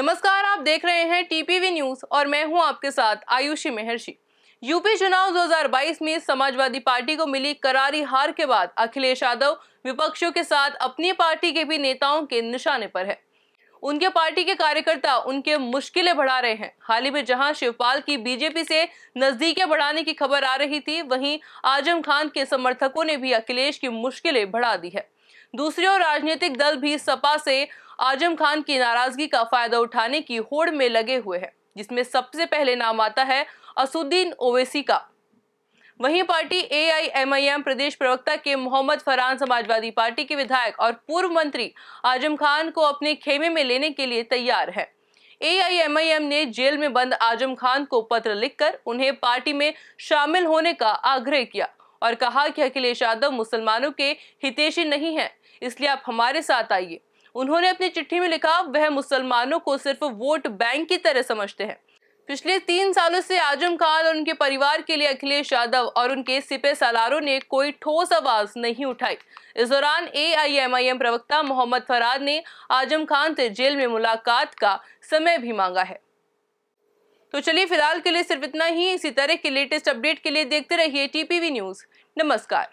नमस्कार आप देख रहे हैं टीपीवी न्यूज और मैं हूं आपके साथ आयुषी महर्षि यूपी चुनाव 2022 में समाजवादी पार्टी को मिली करारी हार के बाद अखिलेश यादव विपक्षियों के साथ अपनी पार्टी के भी नेताओं के निशाने पर है उनके पार्टी के कार्यकर्ता उनके मुश्किलें बढ़ा रहे हैं हाल ही में जहां शिवपाल की बीजेपी से नजदीकें बढ़ाने की खबर आ रही थी वहीं आजम खान के समर्थकों ने भी अखिलेश की मुश्किलें बढ़ा दी है दूसरी ओर राजनीतिक दल भी सपा से आजम खान की नाराजगी का फायदा उठाने की होड़ में लगे हुए हैं जिसमें सबसे पहले नाम आता है असुद्दीन ओवैसी का वहीं पार्टी एआईएमआईएम प्रदेश प्रवक्ता के मोहम्मद फरहान समाजवादी पार्टी के विधायक और पूर्व मंत्री आजम खान को अपने खेमे में लेने के लिए तैयार है एआईएमआईएम ने जेल में बंद आजम खान को पत्र लिखकर उन्हें पार्टी में शामिल होने का आग्रह किया और कहा कि अखिलेश यादव मुसलमानों के हितेशी नहीं है इसलिए आप हमारे साथ आइए उन्होंने अपनी चिट्ठी में लिखा वह मुसलमानों को सिर्फ वोट बैंक की तरह समझते हैं पिछले तीन सालों से आजम खान और उनके परिवार के लिए अखिलेश यादव और उनके सिपे सालारों ने कोई ठोस आवाज नहीं उठाई इस दौरान ए प्रवक्ता मोहम्मद फराद ने आजम खान से जेल में मुलाकात का समय भी मांगा है तो चलिए फिलहाल के लिए सिर्फ इतना ही इसी तरह के लेटेस्ट अपडेट के लिए देखते रहिए टीपीवी न्यूज़ नमस्कार